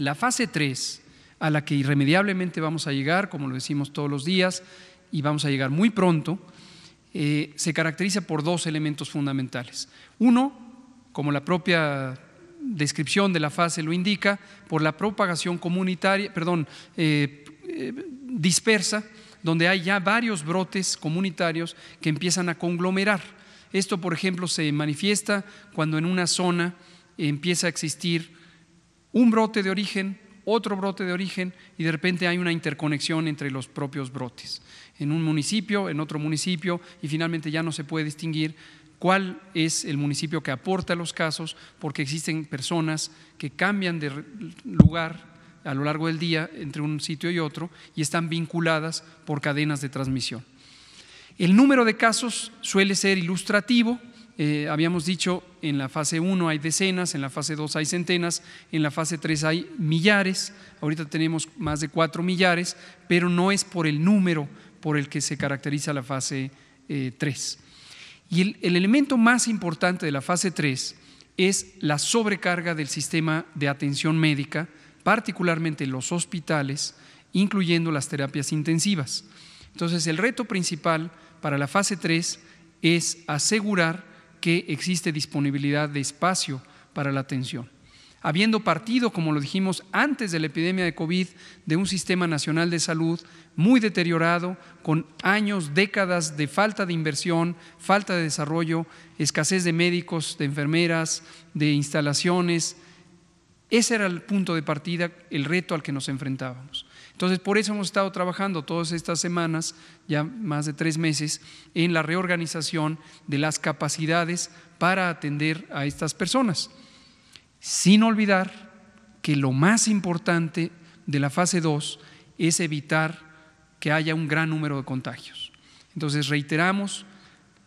La fase 3, a la que irremediablemente vamos a llegar, como lo decimos todos los días, y vamos a llegar muy pronto, eh, se caracteriza por dos elementos fundamentales. Uno, como la propia descripción de la fase lo indica, por la propagación comunitaria, perdón, eh, eh, dispersa, donde hay ya varios brotes comunitarios que empiezan a conglomerar. Esto, por ejemplo, se manifiesta cuando en una zona empieza a existir un brote de origen, otro brote de origen y de repente hay una interconexión entre los propios brotes, en un municipio, en otro municipio y finalmente ya no se puede distinguir cuál es el municipio que aporta los casos porque existen personas que cambian de lugar a lo largo del día entre un sitio y otro y están vinculadas por cadenas de transmisión. El número de casos suele ser ilustrativo, eh, habíamos dicho, en la fase 1 hay decenas, en la fase 2 hay centenas, en la fase 3 hay millares, ahorita tenemos más de 4 millares, pero no es por el número por el que se caracteriza la fase 3. Eh, y el, el elemento más importante de la fase 3 es la sobrecarga del sistema de atención médica, particularmente los hospitales, incluyendo las terapias intensivas. Entonces, el reto principal para la fase 3 es asegurar que existe disponibilidad de espacio para la atención. Habiendo partido, como lo dijimos antes de la epidemia de COVID, de un sistema nacional de salud muy deteriorado, con años, décadas de falta de inversión, falta de desarrollo, escasez de médicos, de enfermeras, de instalaciones, ese era el punto de partida, el reto al que nos enfrentábamos. Entonces, por eso hemos estado trabajando todas estas semanas, ya más de tres meses, en la reorganización de las capacidades para atender a estas personas. Sin olvidar que lo más importante de la fase 2 es evitar que haya un gran número de contagios. Entonces, reiteramos,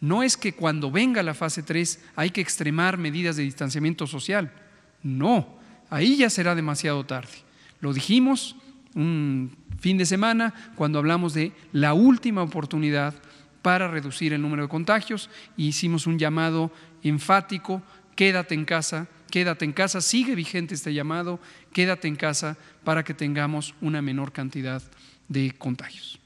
no es que cuando venga la fase 3 hay que extremar medidas de distanciamiento social. No, ahí ya será demasiado tarde. Lo dijimos un fin de semana cuando hablamos de la última oportunidad para reducir el número de contagios y hicimos un llamado enfático, quédate en casa, quédate en casa, sigue vigente este llamado, quédate en casa para que tengamos una menor cantidad de contagios.